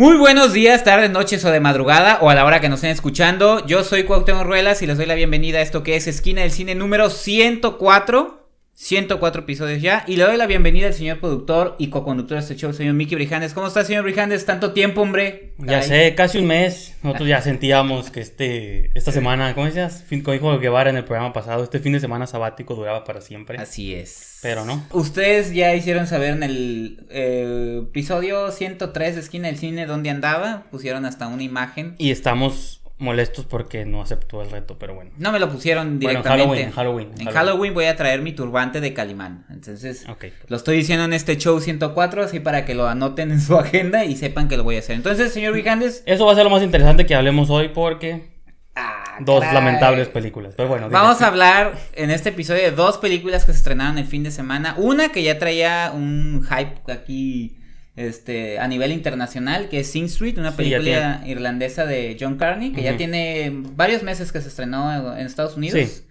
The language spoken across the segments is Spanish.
Muy buenos días, tardes, noches o de madrugada o a la hora que nos estén escuchando. Yo soy Cuauhtémoc Ruelas y les doy la bienvenida a esto que es Esquina del Cine número 104. 104 episodios ya. Y le doy la bienvenida al señor productor y co-conductor de este show, el señor Mickey Brijandes. ¿Cómo está, señor Brijandes? Tanto tiempo, hombre. Ya sé, casi un mes. Nosotros ya ah. sentíamos que este, esta semana, ¿cómo decías? Fin, hijo que Guevara en el programa pasado, este fin de semana sabático duraba para siempre. Así es. Pero no. Ustedes ya hicieron saber en el eh, episodio 103 de Esquina del Cine dónde andaba. Pusieron hasta una imagen. Y estamos molestos porque no aceptó el reto, pero bueno. No me lo pusieron directamente. Bueno, Halloween, en Halloween. voy a traer mi turbante de Calimán. Entonces, pues. lo estoy diciendo en este show 104, así para que lo anoten en su agenda y sepan que lo voy a hacer. Entonces, señor Vijandes. Eso va a ser lo más interesante que hablemos hoy porque. Ah, dos lamentables películas. Pero bueno, vamos a hablar en este episodio de dos películas que se estrenaron el fin de semana. Una que ya traía un hype aquí este, a nivel internacional, que es Sin Street, una película irlandesa de John Carney, que ya tiene varios meses que se estrenó en Estados Unidos.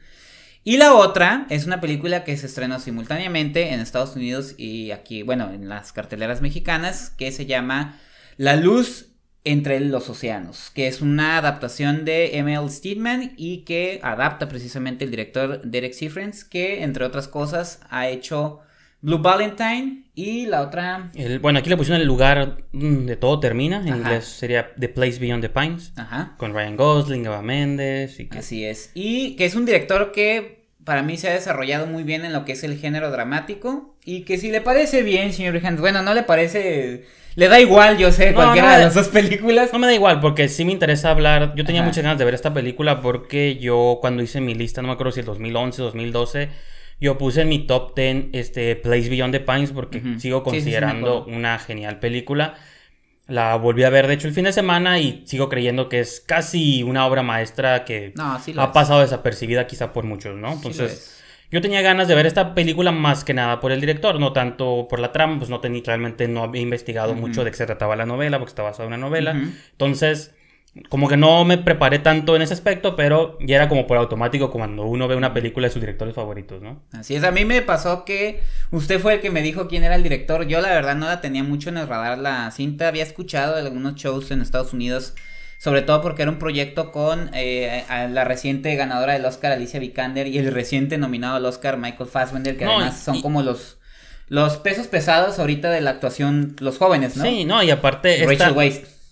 Y la otra es una película que se estrenó simultáneamente en Estados Unidos y aquí, bueno, en las carteleras mexicanas, que se llama La luz entre los océanos, que es una adaptación de M.L. Steedman y que adapta precisamente el director Derek Cianfrance que entre otras cosas ha hecho Blue Valentine y la otra... bueno, aquí le pusieron el lugar mm, de todo termina. En inglés sería The Place Beyond the Pines. Ajá. Con Ryan Gosling, Eva Méndez y que... Así es. Y que es un director que para mí se ha desarrollado muy bien en lo que es el género dramático. Y que si le parece bien, señor Hans, bueno, no le parece... Le da igual, yo sé, cualquiera de las películas. No me da igual, porque sí me interesa hablar. Yo tenía muchas ganas de ver esta película porque yo cuando hice mi lista, no me acuerdo si el 2011, 2012 yo puse en mi top 10 este, Place Beyond the Pines porque sigo considerando una genial película. La volví a ver, de hecho, el fin de semana y sigo creyendo que es casi una obra maestra que ha pasado desapercibida quizá por muchos, ¿no? Entonces, yo tenía ganas de ver esta película más que nada por el director, no tanto por la trama, pues no tenía, realmente no había investigado mucho de qué se trataba la novela porque está basada en una novela. Entonces como que no me preparé tanto en ese aspecto, pero ya era como por automático cuando uno ve una película de sus directores favoritos, ¿no? Así es, a mí me pasó que usted fue el que me dijo quién era el director. Yo la verdad no la tenía mucho en el radar la cinta, había escuchado de algunos shows en Estados Unidos, sobre todo porque era un proyecto con eh, la reciente ganadora del Oscar Alicia Vikander y el reciente nominado al Oscar Michael Fassbender, que además son como los los pesos pesados ahorita de la actuación, los jóvenes, ¿no? Sí, no, y aparte Rachel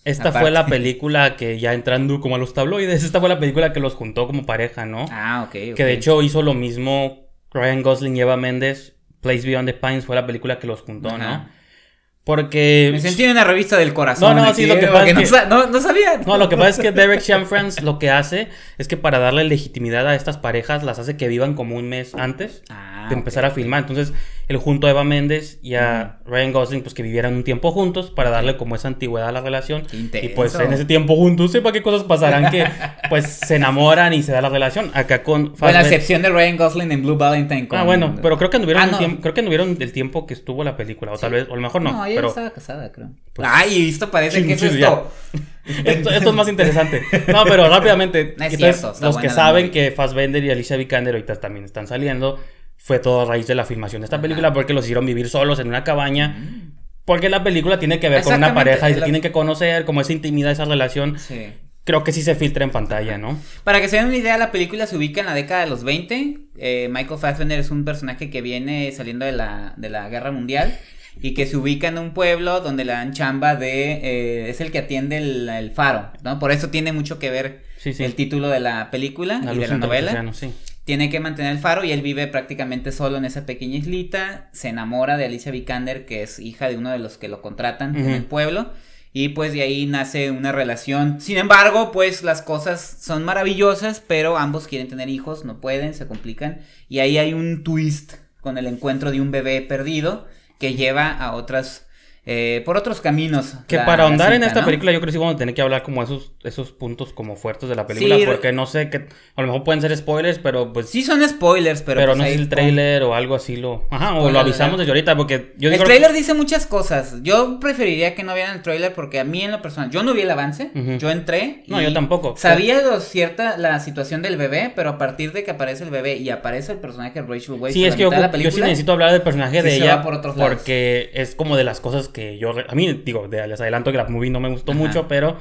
esta fue la película que ya entrando como a los tabloides, esta fue la película que los juntó como pareja, ¿no? Ah, ok. Que de hecho hizo lo mismo Ryan Gosling y Eva Méndez. Place Beyond the Pines fue la película que los juntó, ¿no? Porque. Me sentí en una revista del corazón. No, no, sí, lo que pasa. No, sabían. No, lo que pasa es que Derek Friends lo que hace es que para darle legitimidad a estas parejas las hace que vivan como un mes antes. Ah Ah, empezar a filmar. Entonces, el junto a Eva Méndez y a Ryan Gosling, pues que vivieran un tiempo juntos para darle como esa antigüedad a la relación. y pues en ese tiempo juntos, sepa qué cosas pasarán que pues se enamoran y se da la relación. Acá con... Con la excepción de Ryan Gosling en Blue Valentine. Ah, bueno, pero creo que anduvieron, ah, no. tiempo, creo que el tiempo que estuvo la película, o tal vez, o a lo mejor no. No, ella estaba casada, creo. Pues Ay, esto parece que es esto. Esto, es más interesante. No, pero rápidamente. es cierto, los que saben que Fassbender y Alicia Vikander ahorita también están saliendo fue todo a raíz de la filmación de esta película porque los hicieron vivir solos en una cabaña. Porque la película tiene que ver con una pareja y se tienen que conocer, como esa intimidad, esa relación. Creo que sí se filtra en pantalla, ¿no? Para que se den una idea, la película se ubica en la década de los 20. Eh, Michael Fassbender es un personaje que viene saliendo de la, guerra mundial y que se ubica en un pueblo donde le dan chamba de... Eh, es el que atiende el, faro, ¿no? Por eso tiene mucho que ver el título de la película y de la novela. Sí tiene que mantener el faro y él vive prácticamente solo en esa pequeña islita. Se enamora de Alicia Vikander, que es hija de uno de los que lo contratan en el pueblo. Y pues de ahí nace una relación. Sin embargo, pues las cosas son maravillosas, pero ambos quieren tener hijos, no pueden, se complican. Y ahí hay un twist con el encuentro de un bebé perdido que lleva a otras eh, por otros caminos. Que para ahondar en esta película yo creo que sí vamos a tener que hablar como esos, esos puntos como fuertes de la película, porque no sé qué... a lo mejor pueden ser spoilers, pero pues... Sí son spoilers, pero... Pero pues, no es el trailer o algo así lo... Ajá, o lo avisamos desde ahorita, porque yo... digo... El trailer dice muchas cosas, yo preferiría que no vieran el trailer porque a mí en lo personal, yo no vi el avance, yo entré... No, yo tampoco. Sabía lo cierta la situación del bebé, pero a partir de que aparece el bebé y aparece el personaje de Rachel Weisz... Sí, es que yo, sí necesito hablar del personaje de ella, porque es como de las cosas que que yo... A mí, digo, les adelanto que la movie no me gustó mucho, pero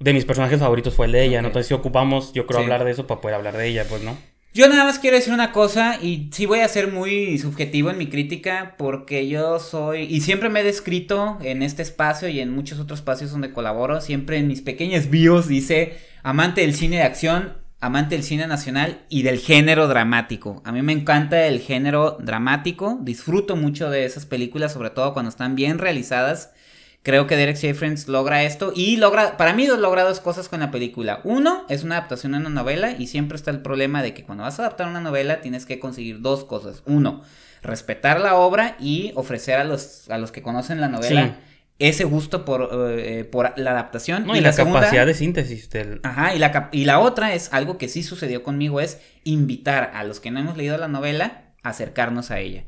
de mis personajes favoritos fue el de ella, ¿no? Entonces, si ocupamos, yo creo, hablar de eso para poder hablar de ella, pues, ¿no? Yo nada más quiero decir una cosa y sí voy a ser muy subjetivo en mi crítica porque yo soy y siempre me he descrito en este espacio y en muchos otros espacios donde colaboro, siempre en mis pequeños bios dice amante del cine de acción, amante del cine nacional y del género dramático. A mí me encanta el género dramático, disfruto mucho de esas películas, sobre todo cuando están bien realizadas. Creo que Derek Friends logra esto y logra, para mí logra dos cosas con la película. Uno, es una adaptación a una novela y siempre está el problema de que cuando vas a adaptar una novela tienes que conseguir dos cosas. Uno, respetar la obra y ofrecer a los, a los que conocen la novela ese gusto por, eh, por la adaptación. y, la, capacidad de síntesis del... Ajá, y la, y la otra es algo que sí sucedió conmigo, es invitar a los que no hemos leído la novela a acercarnos a ella.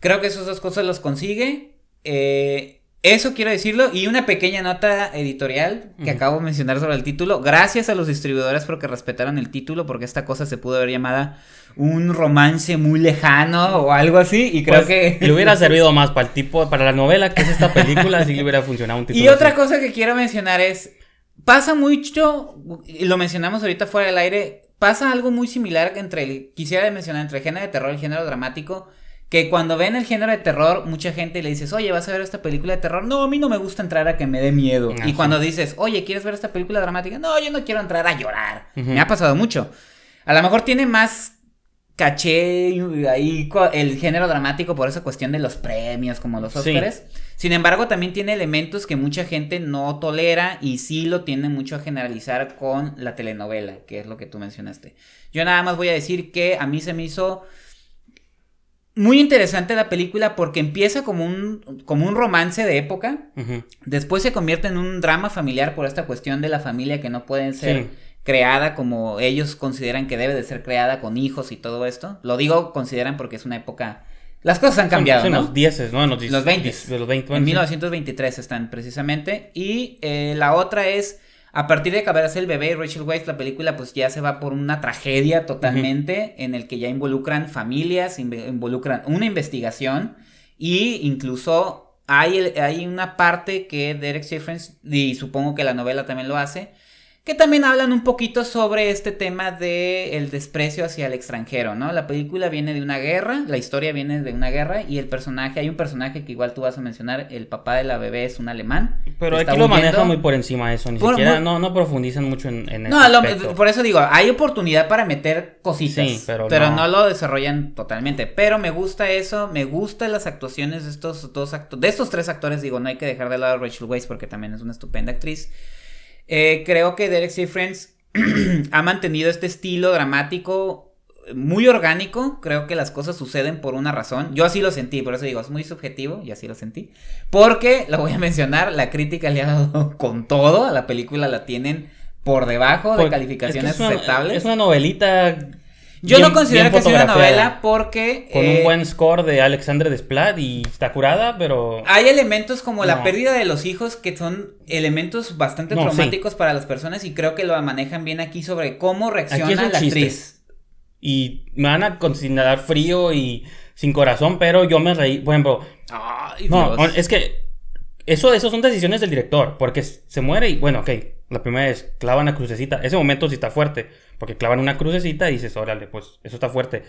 Creo que esas dos cosas los consigue. Eh, eso quiero decirlo. Y una pequeña nota editorial que acabo de mencionar sobre el título. Gracias a los distribuidores porque respetaron el título, porque esta cosa se pudo haber llamada un romance muy lejano o algo así. Y creo pues, que. Le hubiera servido más para el tipo, para la novela que es esta película, así le hubiera funcionado un título. Y otra cosa que quiero mencionar es. Pasa mucho, lo mencionamos ahorita fuera del aire, pasa algo muy similar entre quisiera mencionar, entre género de terror y género dramático que cuando ven el género de terror, mucha gente le dices, oye, vas a ver esta película de terror. No, a mí no me gusta entrar a que me dé miedo. Ah, y cuando dices, oye, ¿quieres ver esta película dramática? No, yo no quiero entrar a llorar. Me ha pasado mucho. A lo mejor tiene más caché ahí el género dramático por esa cuestión de los premios, como los Oscars. Sin embargo, también tiene elementos que mucha gente no tolera y sí lo tiene mucho a generalizar con la telenovela, que es lo que tú mencionaste. Yo nada más voy a decir que a mí se me hizo muy interesante la película porque empieza como un, como un romance de época, después se convierte en un drama familiar por esta cuestión de la familia que no pueden ser creada como ellos consideran que debe de ser creada con hijos y todo esto. Lo digo consideran porque es una época... Las cosas han cambiado. En los 10, ¿no? los, 20. los en 1923 están precisamente. Y eh, la otra es a partir de que aparece el bebé Rachel Weisz, la película pues ya se va por una tragedia totalmente en el que ya involucran familias, involucran una investigación y incluso hay, hay una parte que Derek Jeffrey, y supongo que la novela también lo hace, que también hablan un poquito sobre este tema de el desprecio hacia el extranjero, ¿no? La película viene de una guerra, la historia viene de una guerra y el personaje, hay un personaje que igual tú vas a mencionar, el papá de la bebé es un alemán. Pero aquí lo maneja muy por encima de eso, ni siquiera, no, no profundizan mucho en, eso. No, por eso digo, hay oportunidad para meter cositas, pero, no. lo desarrollan totalmente, pero me gusta eso, me gustan las actuaciones de estos dos actores, de estos tres actores, digo, no hay que dejar de lado a Rachel Weisz porque también es una estupenda actriz. Eh, creo que Derek Friends ha mantenido este estilo dramático muy orgánico. Creo que las cosas suceden por una razón. Yo así lo sentí, por eso digo, es muy subjetivo y así lo sentí. Porque, lo voy a mencionar, la crítica le ha dado con todo. A la película la tienen por debajo de calificaciones aceptables. Es una novelita yo no considero que sea una novela porque... Con un eh, buen score de Alexandre Desplat y está curada, pero... Hay elementos como la pérdida de los hijos que son elementos bastante traumáticos para las personas y creo que lo manejan bien aquí sobre cómo reacciona la actriz. Y me van a considerar frío y sin corazón, pero yo me reí, Bueno, ejemplo... no, es que eso, eso son decisiones del director, porque se muere y bueno, ok, la primera es clavan la crucecita, ese momento sí está fuerte. Porque clavan una crucecita y dices, órale, pues eso está fuerte.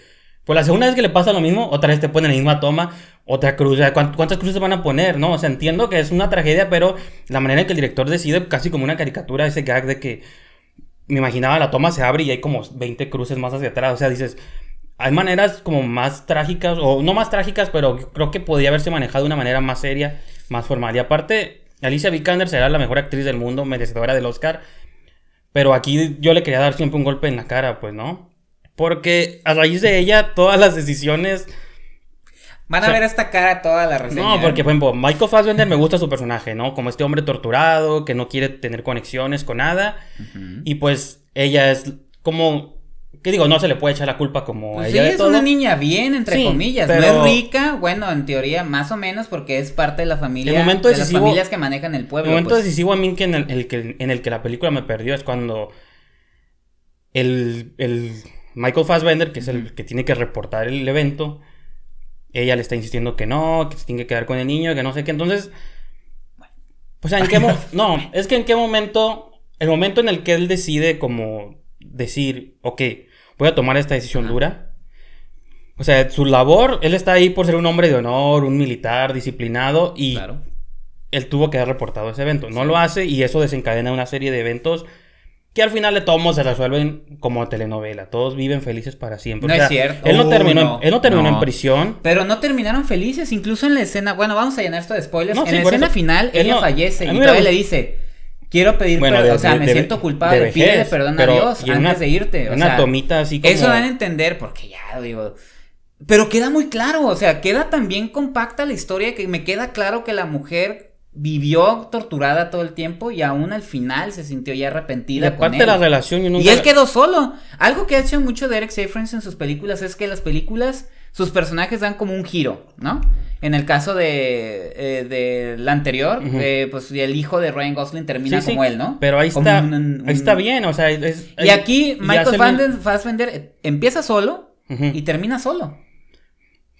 Pues la segunda vez que le pasa lo mismo, otra vez te ponen la misma toma, otra cruz. ¿Cuántas cruces van a poner? No, o sea, entiendo que es una tragedia, pero la manera en que el director decide, casi como una caricatura, ese gag de que me imaginaba la toma se abre y hay como 20 cruces más hacia atrás. O sea, dices, hay maneras como más trágicas, o no más trágicas, pero creo que podría haberse manejado de una manera más seria, más formal. Y aparte, Alicia Vikander será la mejor actriz del mundo, merecedora del Oscar pero aquí yo le quería dar siempre un golpe en la cara, pues, ¿no? Porque a raíz de ella, todas las decisiones. Van a ver esta cara toda la reseña. No, porque, por Michael Fassbender me gusta su personaje, ¿no? Como este hombre torturado, que no quiere tener conexiones con nada. Y pues ella es como que digo, no se le puede echar la culpa como pues ella. Sí, es una niña bien, entre comillas. No es rica, bueno, en teoría, más o menos, porque es parte de la familia. El momento de las familias que manejan el pueblo. El momento pues. decisivo a mí que en el, que en el que la película me perdió es cuando el, el Michael Fassbender, que es el que tiene que reportar el evento, ella le está insistiendo que no, que se tiene que quedar con el niño, que no sé qué. Entonces, pues ¿en qué No, es que en qué momento. El momento en el que él decide como decir, ok, voy a tomar esta decisión dura. O sea, su labor, él está ahí por ser un hombre de honor, un militar disciplinado y él tuvo que haber reportado ese evento. No lo hace y eso desencadena una serie de eventos que al final de todos se resuelven como telenovela. Todos viven felices para siempre. No es cierto. Él no terminó, en prisión. Pero no terminaron felices, incluso en la escena. Bueno, vamos a llenar esto de spoilers. en la escena final, él ella fallece y todavía le dice Quiero pedir perdón, o sea, me siento culpable, pídele perdón a Dios antes de irte. una tomita así como... Eso dan a entender, porque ya, digo... Pero queda muy claro, o sea, queda también compacta la historia que me queda claro que la mujer vivió torturada todo el tiempo y aún al final se sintió ya arrepentida. Y él. la relación Y él quedó solo. Algo que ha hecho mucho Derek Seyfried en sus películas es que las películas sus personajes dan como un giro, ¿no? En el caso de, eh, de la anterior, eh, pues el hijo de Ryan Gosling termina como él, ¿no? Pero ahí está, ahí está bien, o sea... y aquí Michael Fassbender, eh, empieza solo y termina solo.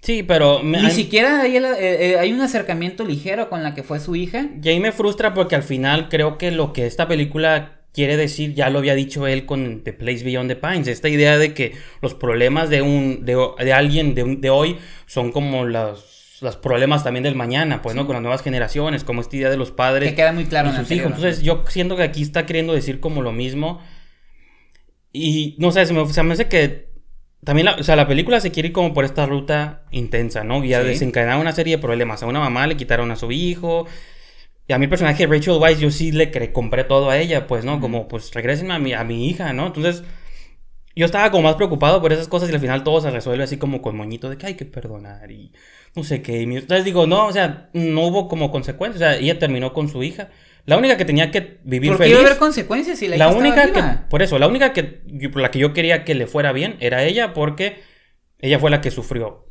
Sí, pero... Ni siquiera hay, hay, un acercamiento ligero con la que fue su hija. Y ahí me frustra porque al final creo que lo que esta película quiere decir, ya lo había dicho él con The Place Beyond the Pines, esta idea de que los problemas de, un, de, de alguien de, de, hoy son como los, los problemas también del mañana, pues, ¿no? Con las nuevas generaciones, como esta idea de los padres. Que queda muy claro en sus hijos. Entonces, yo siento que aquí está queriendo decir como lo mismo. Y, no sé, se me, se hace que también, la, o sea, la película se quiere ir como por esta ruta intensa, ¿no? Y ha una serie de problemas. A una mamá le quitaron a su hijo, y a mi personaje Rachel Weiss yo sí le compré todo a ella, pues, ¿no? Como, pues, regresen a mi, a mi hija, ¿no? Entonces, yo estaba como más preocupado por esas cosas y al final todo se resuelve así como con moñito de que hay que perdonar y no sé qué. Entonces digo, no, o sea, no hubo como consecuencias. O sea, ella terminó con su hija. La única que tenía que vivir feliz. Iba a haber consecuencias y la, única por eso, la única que por la que yo quería que le fuera bien era ella porque ella fue la que sufrió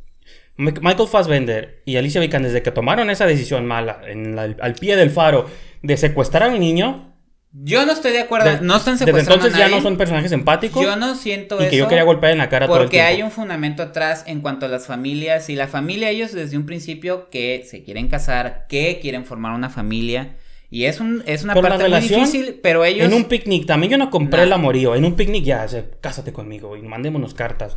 Michael Fassbender y Alicia Vican desde que tomaron esa decisión mala al pie del faro de secuestrar a un niño. Yo no estoy de acuerdo. no están secuestrando Desde entonces ya no son personajes empáticos. Yo no siento eso. que yo quería golpear en la cara Porque hay un fundamento atrás en cuanto a las familias. Y la familia, ellos desde un principio que se quieren casar, que quieren formar una familia. Y es, es una parte muy difícil, pero ellos. En un picnic, también yo no compré el amorío. En un picnic ya, cásate conmigo y mandémonos cartas.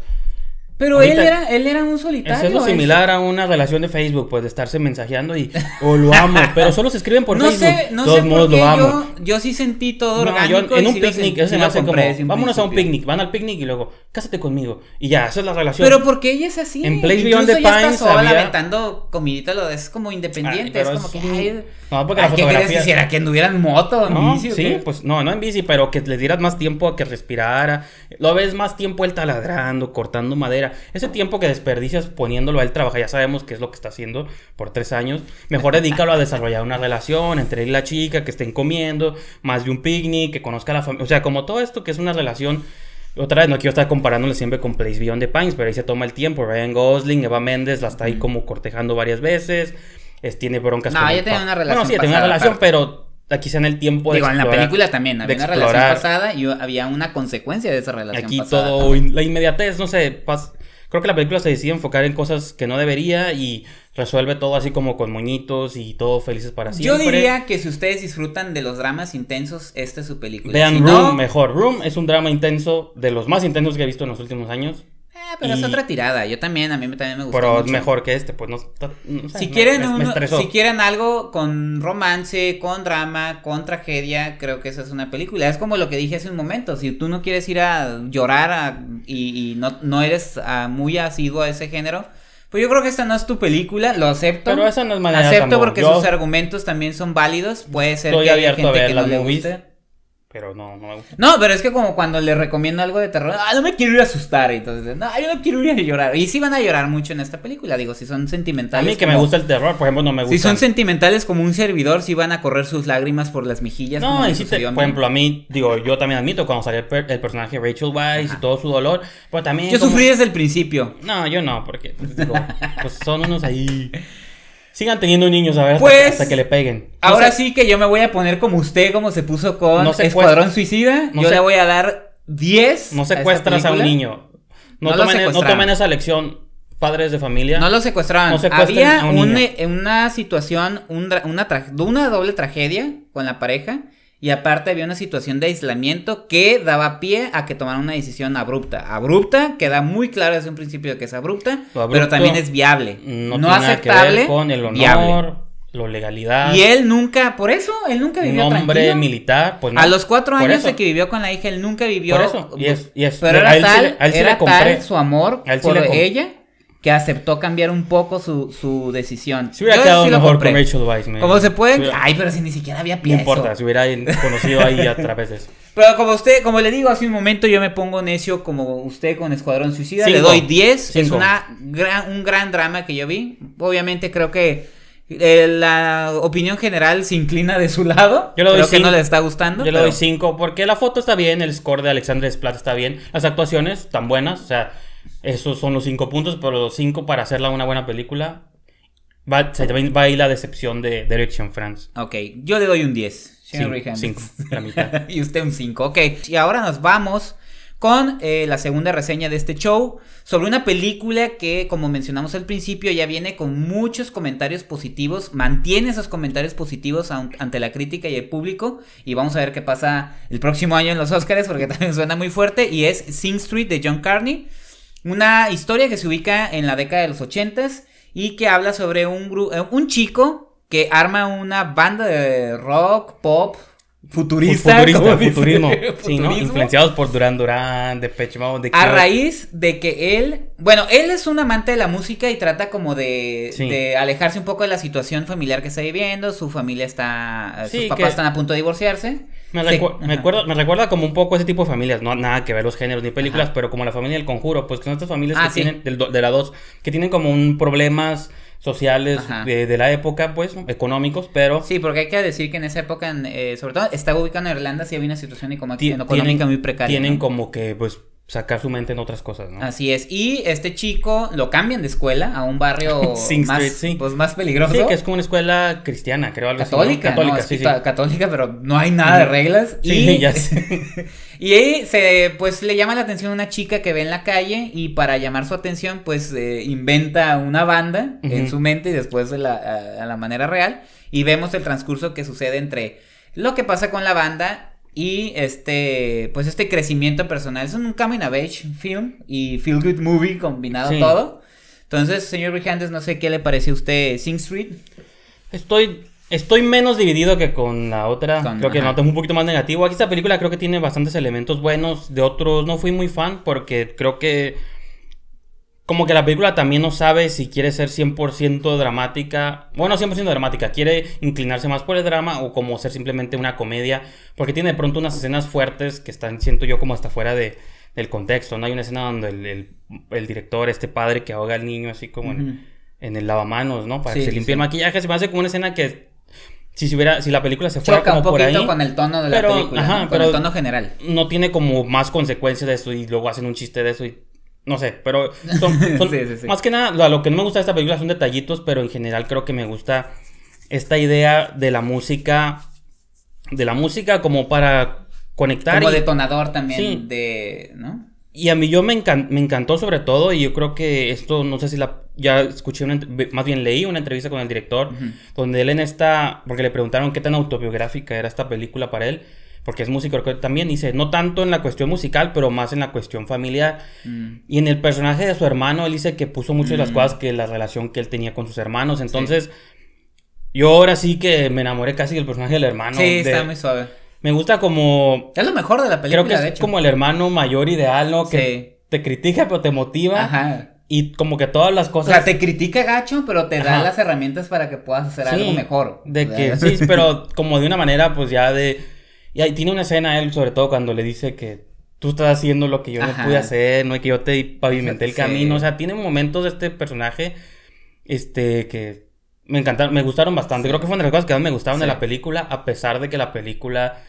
Pero él era, él era un solitario. Es algo similar a una relación de Facebook, pues de estarse mensajeando y o oh, lo amo, pero solo se escriben por no Facebook. Sé, no sé por Yo, sí sentí todo no, yo, en un picnic, eso se hace como, vámonos a un picnic, van al picnic y luego, cásate conmigo y ya, esa es la relación. Pero porque ella es así. En Place Beyond the Pines estaba comidita, lo es como independiente, es como que no, porque la ¿qué que hiciera? Que anduvieran en moto, en Sí, pues no, no en bici, pero que le dieras más tiempo a que respirara. Lo ves más tiempo él taladrando, cortando madera ese tiempo que desperdicias poniéndolo a él trabajar ya sabemos qué es lo que está haciendo por tres años. Mejor dedícalo a desarrollar una relación entre él y la chica, que estén comiendo, más de un picnic, que conozca a la familia. O sea, como todo esto que es una relación. Otra vez, no quiero estar comparándole siempre con Place Beyond the Pines, pero ahí se toma el tiempo. Ryan Gosling, Eva Méndez, la está ahí como cortejando varias veces. tiene broncas no, ella tenía una relación. no, sí, tenía una relación, pero aquí sea en el tiempo de en la película también había una relación pasada y había una consecuencia de esa relación aquí todo la inmediatez no sé pasa creo que la película se decide enfocar en cosas que no debería y resuelve todo así como con muñitos y todo felices para siempre. Yo diría que si ustedes disfrutan de los dramas intensos, esta es su película. Vean Room mejor. Room es un drama intenso de los más intensos que he visto en los últimos años pero es otra tirada. Yo también, a mí también me gusta. Pero mejor que este, pues no. si, quieren si quieren algo con romance, con drama, con tragedia, creo que esa es una película. Es como lo que dije hace un momento. Si tú no quieres ir a llorar y, no, eres ah, muy asiduo a ese género. Pues yo creo que esta no es tu película, lo acepto. Pero esa no es manera Acepto porque sus argumentos también son válidos. Puede ser que haya gente que no le guste pero no, no me gusta. No, pero es que como cuando le recomiendo algo de terror, ah, no me quiero ir a asustar, entonces, no, yo no quiero ir a llorar. Y sí van a llorar mucho en esta película, digo, si son sentimentales. A mí que me gusta el terror, por ejemplo, no me gusta. Si son sentimentales como un servidor, Si van a correr sus lágrimas por las mejillas. No, y por ejemplo, a mí, digo, yo también admito cuando salió el, personaje Rachel Weiss y todo su dolor, pues también... Yo sufrí desde el principio. No, yo no, porque pues, digo, pues son unos ahí... Sigan teniendo niños, a ver, hasta, que pues, le peguen. ahora sí que yo me voy a poner como usted, como se puso con Escuadrón Suicida. No yo le voy a dar 10. No secuestras a, un niño. No, e- tomen, esa lección padres de familia. No lo secuestraban. No Había un e- una situación, una, una doble tragedia con la pareja y aparte había una situación de aislamiento que daba pie a que tomara una decisión abrupta. Abrupta, queda muy claro desde un principio que es abrupta, pero también es viable. No, no aceptable. Que con el honor, la legalidad. Y él nunca, por eso, él nunca vivió. Un hombre militar, pues A los cuatro años de que vivió con la hija, él nunca vivió. Por eso, Pero a él tal, su amor ella que aceptó cambiar un poco su, su decisión. Se hubiera quedado mejor con Rachel Weisz. Como se pueden... Ay, pero si ni siquiera había pieza. No importa, se hubiera conocido ahí a través de eso. Pero como usted, como le digo hace un momento, yo me pongo necio como usted con Escuadrón Suicida. Le doy 10. Es una gran, un gran drama que yo vi. Obviamente creo que eh, la opinión general se inclina de su lado. Yo le doy que no le está gustando. Yo le doy 5 porque la foto está bien, el score de Alexandre Desplat está bien, las actuaciones tan buenas, o sea esos son los cinco puntos, pero los cinco para hacerla una buena película. Va, a ir la decepción de Direction France. Ok, yo le doy un 10. Cinco, la mitad. y usted un 5, ok. Y ahora nos vamos con eh, la segunda reseña de este show sobre una película que, como mencionamos al principio, ya viene con muchos comentarios positivos, mantiene esos comentarios positivos ante la crítica y el público, y vamos a ver qué pasa el próximo año en los Oscars, porque también suena muy fuerte, y es Sing Street de John Carney. Una historia que se ubica en la década de los ochentas y que habla sobre un, eh, un chico que arma una banda de rock, pop, futurista, futurismo, influenciados por Duran Duran, de Mode, de A raíz de que él, bueno, él es un amante de la música y trata como de, alejarse un poco de la situación familiar que está viviendo, su familia está, eh, sus papás están a punto de divorciarse. Me, recuerda, como un poco ese tipo de familias, no nada que ver los géneros ni películas, pero como la familia del conjuro, pues que son estas familias ah, que tienen, de la dos que tienen como un problemas sociales de, la época, pues, económicos, pero... Sí, porque hay que decir que en esa época, eh, sobre todo, Estaba ubicado en Irlanda, sí había una situación económica, muy precaria. Tienen como que, pues, sacar su mente en otras cosas, ¿no? Así es. Y este chico lo cambian de escuela a un barrio más, pues, más peligroso. Sí, que es como una escuela cristiana, creo algo católica, Católica, sí, Católica, pero no hay nada de reglas. y, ya y ahí se, pues le llama la atención una chica que ve en la calle y para llamar su atención, pues eh, inventa una banda en su mente y después de a la manera real. Y vemos el transcurso que sucede entre lo que pasa con la banda y este, pues este crecimiento personal. Es un coming of age film y feel good movie combinado todo. Entonces, señor Brijandes, no sé qué le parece a usted Sing Street. Estoy, estoy menos dividido que con la otra. creo que no, un poquito más negativo. Aquí esta película creo que tiene bastantes elementos buenos. De otros no fui muy fan porque creo que como que la película también no sabe si quiere ser 100% dramática, bueno, 100% dramática, quiere inclinarse más por el drama o como ser simplemente una comedia, porque tiene de pronto unas escenas fuertes que están, siento yo, como hasta fuera de, del contexto, ¿no? Hay una escena donde el, director, este padre que ahoga al niño así como en, el lavamanos, ¿no? Para que se limpie el maquillaje, se me hace como una escena que si, se hubiera, si la película se fuera Choca como un poquito con el tono de la película, con el tono general. No tiene como más consecuencias de eso y luego hacen un chiste de eso y no sé, pero son, más que nada, lo, que no me gusta de esta película son detallitos, pero en general creo que me gusta esta idea de la música, de la música como para conectar. Como detonador también de, ¿no? Y a mí yo me, encantó sobre todo y yo creo que esto, no sé si la, ya escuché, más bien leí una entrevista con el director, donde él en esta, porque le preguntaron qué tan autobiográfica era esta película para él, porque es músico también, dice, no tanto en la cuestión musical, pero más en la cuestión familiar. Mm. Y en el personaje de su hermano, él dice que puso muchas de las mm. cosas que la relación que él tenía con sus hermanos. Entonces, yo ahora sí que me enamoré casi del personaje del hermano. Sí, está muy suave. Me gusta como... Es lo mejor de la película, Creo que es como el hermano mayor ideal, ¿no? Que te critica, pero te motiva. Ajá. Y como que todas las cosas. O sea, te critica gacho, pero te da las herramientas para que puedas hacer algo mejor. De que, sí, pero como de una manera, pues ya de y ahí tiene una escena él, sobre todo cuando le dice que tú estás haciendo lo que yo no pude hacer, no hay que yo te pavimenté el camino. O sea, tiene momentos de este personaje este, que me encantaron, me gustaron bastante. Creo que fue una de las cosas que más me gustaron de la película, a pesar de que la película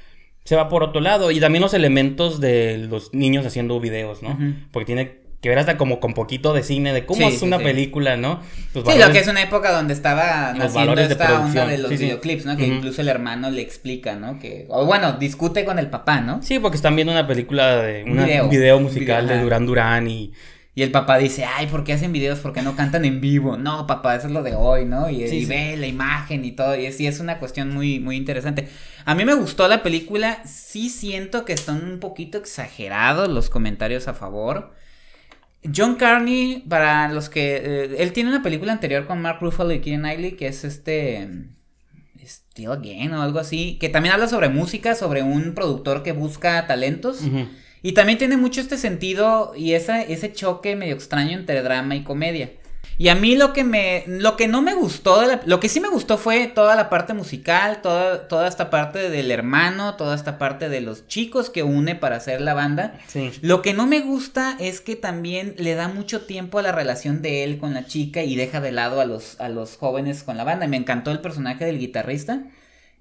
se va por otro lado. Y también los elementos de los niños haciendo videos, ¿no? Porque tiene que ver hasta como con poquito de cine de cómo es una película, ¿no? sí, lo que es una época donde estaba naciendo esta onda de los videoclips, ¿no? Que incluso el hermano le explica, ¿no? Que o bueno, discute con el papá, ¿no? Sí, porque están viendo una película de un video musical de Durán Durán y y el papá dice, ay, ¿por qué hacen videos? ¿Por qué no cantan en vivo? No, papá, eso es lo de hoy, ¿no? Y, ve la imagen y todo. Y es, es una cuestión muy, muy interesante. A mí me gustó la película. Sí siento que están un poquito exagerados los comentarios a favor. John Carney, para los que. Eh, él tiene una película anterior con Mark Ruffalo y Kieran Knightley que es este. Mm, Still Again o algo así. Que también habla sobre música, sobre un productor que busca talentos. Y también tiene mucho este sentido y ese choque medio extraño entre drama y comedia. Y a mí lo que me, lo que no me gustó, de lo que sí me gustó fue toda la parte musical, toda, toda esta parte del hermano, toda esta parte de los chicos que une para hacer la banda. Lo que no me gusta es que también le da mucho tiempo a la relación de él con la chica y deja de lado a los, a los jóvenes con la banda. me encantó el personaje del guitarrista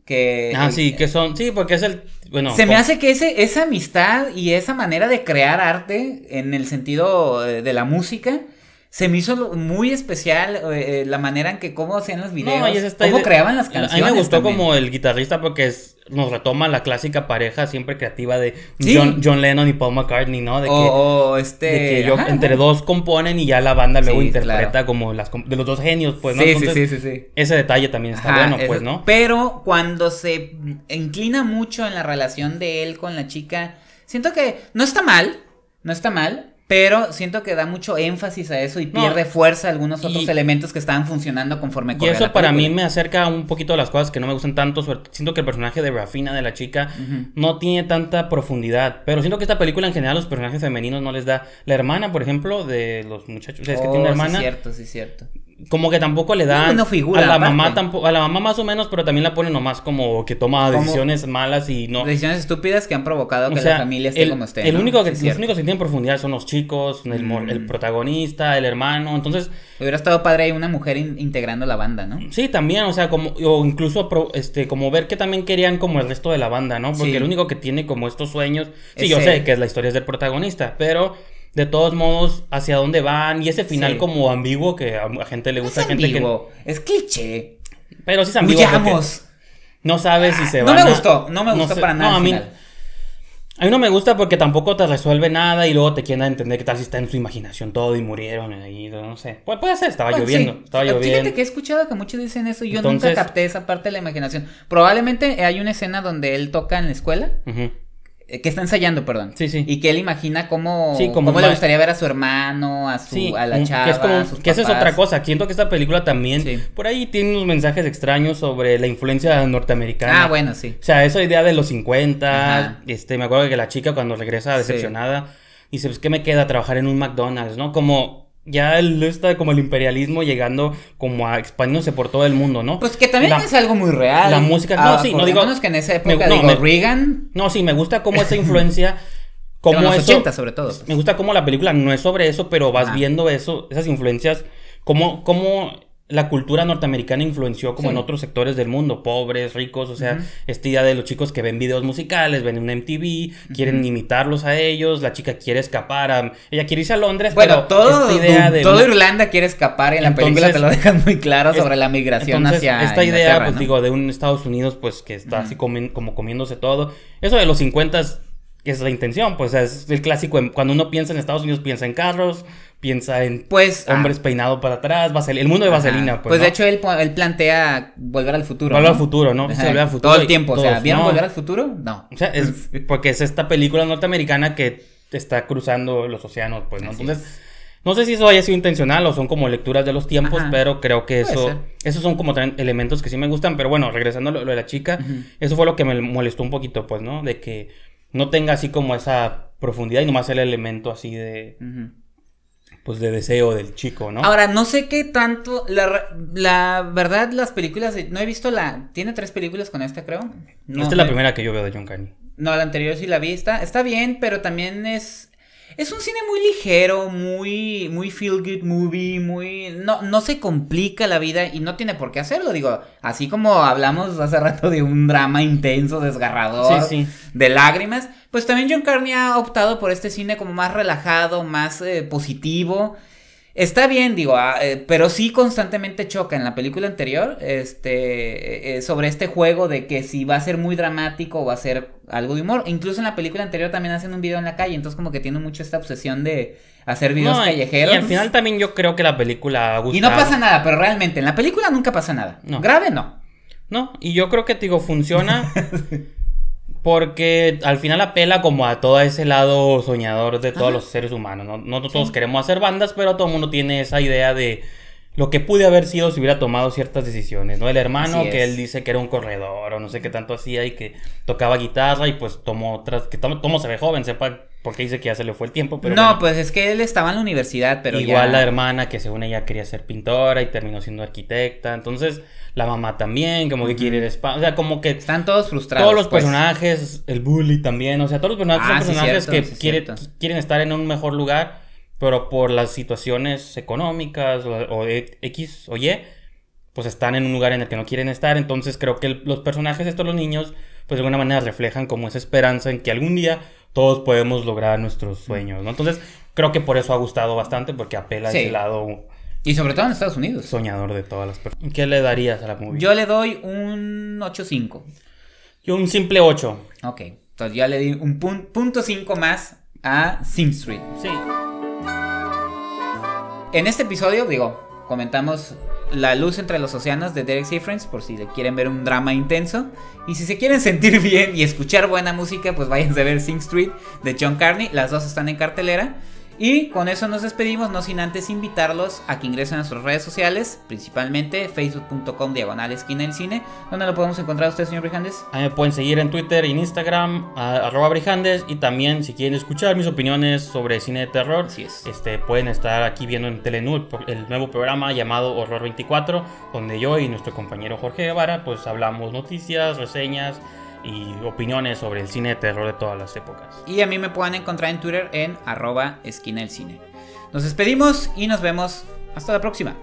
que ah sí que son sí porque es el bueno se me hace que ese esa amistad y esa manera de crear arte en el sentido eh, de la música se me hizo muy especial eh, eh, la manera en que cómo hacían los videos, cómo creaban las canciones. A mí me gustó como el guitarrista porque nos retoma la clásica pareja siempre creativa de John, Lennon y Paul McCartney, ¿no? De que, oh, oh, este... entre dos componen y ya la banda luego interpreta como las de los dos genios, pues, ¿no? Sí, sí, sí, sí, Ese detalle también está bueno, pues, ¿no? Pero cuando se inclina mucho en la relación de él con la chica, siento que no está mal, no está mal, pero siento que da mucho énfasis a eso y pierde fuerza algunos otros elementos que estaban funcionando conforme Y eso para mí me acerca un poquito a las cosas que no me gustan tanto. Siento que el personaje de Rafina, de la chica, no tiene tanta profundidad. Pero siento que esta película en general los personajes femeninos no les da. La hermana, por ejemplo, de los muchachos. es oh, cierto, que Sí, es cierto como que tampoco le dan no, figura, a la mamá tampoco a la mamá más o menos pero también la ponen nomás como que toma decisiones malas y no decisiones estúpidas que han provocado que la familia esté el, como esté el único que, los únicos que tienen profundidad son los chicos el, el mm. protagonista el hermano entonces hubiera estado padre ahí una mujer integrando la banda no sí también o sea como o incluso este como ver que también querían como el resto de la banda no porque el único que tiene como estos sueños sí yo sé que es la historia es del protagonista pero de todos modos, hacia dónde van y ese final como ambiguo que a, gente le gusta, gente ambiguo. que... Es cliché. Pero sí es ambiguo. No sabes si se va. No me gustó, no me gustó para nada. No, a mí... no me gusta porque tampoco te resuelve nada y luego te quieren entender que tal si está en su imaginación todo y murieron ahí, no sé. puede ser, estaba lloviendo, estaba Fíjate que he escuchado que muchos dicen eso y yo nunca capté esa parte de la imaginación. Probablemente hay una escena donde él toca en la escuela eh, que está ensayando, perdón. Sí, sí. Y que él imagina cómo, sí, como cómo le gustaría ver a su hermano, a su a la chava, que es Que esa es otra cosa. Siento que esta película también por ahí tiene unos mensajes extraños sobre la influencia norteamericana. Ah, bueno, sí. O sea, esa idea de los 50, este, me acuerdo que la chica cuando regresa decepcionada dice, "Pues qué me queda trabajar en un McDonald's", ¿no? Como ya está como el imperialismo llegando como a expandirse por todo el mundo, ¿no? Pues que también es algo muy real. La música, no, ah, sí, no digo... que en esa época, Reagan... No, sí, me gusta cómo esa influencia... Como los sobre todo. Pues. Me gusta cómo la película no es sobre eso, pero vas viendo eso, esas influencias, cómo, cómo la cultura norteamericana influenció como en otros sectores del mundo, pobres, ricos, o sea, esta idea de los chicos que ven videos musicales, ven un MTV, quieren imitarlos a ellos, la chica quiere escapar, ella quiere irse a Londres, pero esta idea de todo Irlanda quiere escapar en la película te lo dejan muy claro sobre la migración entonces, hacia esta idea, pues digo, de un Estados Unidos pues que está así como comiéndose todo, eso de los 50 es la intención, pues es el clásico, cuando uno piensa en Estados Unidos piensa en carros, piensa en pues ah. hombres peinados peinado para atrás, el mundo de vaselina. Pues, pues de hecho él, él, plantea volver al futuro. Volver al futuro, ¿no? Volver al futuro. Todo el tiempo, o sea, ¿vieron volver al futuro? No. O sea, es porque es esta película norteamericana que está cruzando los océanos, pues, ¿no? Entonces, no sé si eso haya sido intencional o son como lecturas de los tiempos, pero creo que eso, esos son como elementos que sí me gustan, pero bueno, regresando a lo, de la chica, eso fue lo que me molestó un poquito, pues, ¿no? De que no tenga así como esa profundidad y nomás el elemento así de pues de deseo del chico, ¿no? Ahora, no sé qué tanto, la, la verdad las películas, no he visto la, tiene tres películas con esta creo. No, esta es la primera que yo veo de John Carney. No, la anterior sí la vi, está, está bien, pero también es es un cine muy ligero, muy, muy feel good movie, muy. No, no se complica la vida y no tiene por qué hacerlo. Digo, así como hablamos hace rato de un drama intenso, desgarrador, de lágrimas, pues también John Carney ha optado por este cine como más relajado, más eh, positivo. Está bien, digo, ah, eh, pero sí constantemente choca en la película anterior este, eh, eh, sobre este juego de que si va a ser muy dramático o va a ser algo de humor. Incluso en la película anterior también hacen un video en la calle, entonces como que tiene mucho esta obsesión de hacer videos callejeros. Y al final también yo creo que la película Y no pasa nada, pero realmente en la película nunca pasa nada. No. Grave no. No, y yo creo que, digo, funciona. Porque al final apela como a todo ese lado soñador de todos los seres humanos. No, todos queremos hacer bandas, pero todo el mundo tiene esa idea de lo que pude haber sido si hubiera tomado ciertas decisiones, ¿no? El hermano que él dice que era un corredor o no sé qué tanto hacía y que tocaba guitarra y pues tomó otras, que tomó, se ve joven, sepa por qué dice que ya se le fue el tiempo, pero... No, pues es que él estaba en la universidad, pero... Igual la hermana que según ella quería ser pintora y terminó siendo arquitecta, entonces la mamá también, como que quiere ir O sea, como que. Están todos frustrados. Todos los pues. personajes, el bully también, o sea, todos los personajes ah, son personajes que quieren estar en un mejor lugar, pero por las situaciones económicas o, X e, o Y, pues están en un lugar en el que no quieren estar. Entonces creo que los personajes, estos los niños, pues de alguna manera reflejan como esa esperanza en que algún día todos podemos lograr nuestros sueños, ¿no? Entonces creo que por eso ha gustado bastante, porque apela a ese lado y sobre todo en Estados Unidos. Soñador de todas las personas. ¿Qué le darías a la movie? Yo le doy un 8.5. Yo un simple 8. Ok. Entonces ya le di un punto 5 más a Sing Street. Sí. En este episodio, digo, comentamos La luz entre los océanos de Derek Sifrens por si le quieren ver un drama intenso. Y si se quieren sentir bien y escuchar buena música, pues váyanse a ver Sing Street de John Carney. Las dos están en cartelera. Y con eso nos despedimos, no sin antes invitarlos a que ingresen a nuestras redes sociales, principalmente facebook.com diagonal esquina del cine. donde lo podemos encontrar usted, señor Brijandes? A mí me pueden seguir en Twitter y en Instagram, arroba Brijandes. Y también, si quieren escuchar mis opiniones sobre cine de terror, este, pueden estar aquí viendo en Telenur el nuevo programa llamado Horror 24, donde yo y nuestro compañero Jorge Guevara pues hablamos noticias, reseñas y opiniones sobre el cine de terror de todas las épocas. Y a mí me pueden encontrar en Twitter en arroba esquina del cine. Nos despedimos y nos vemos. Hasta la próxima.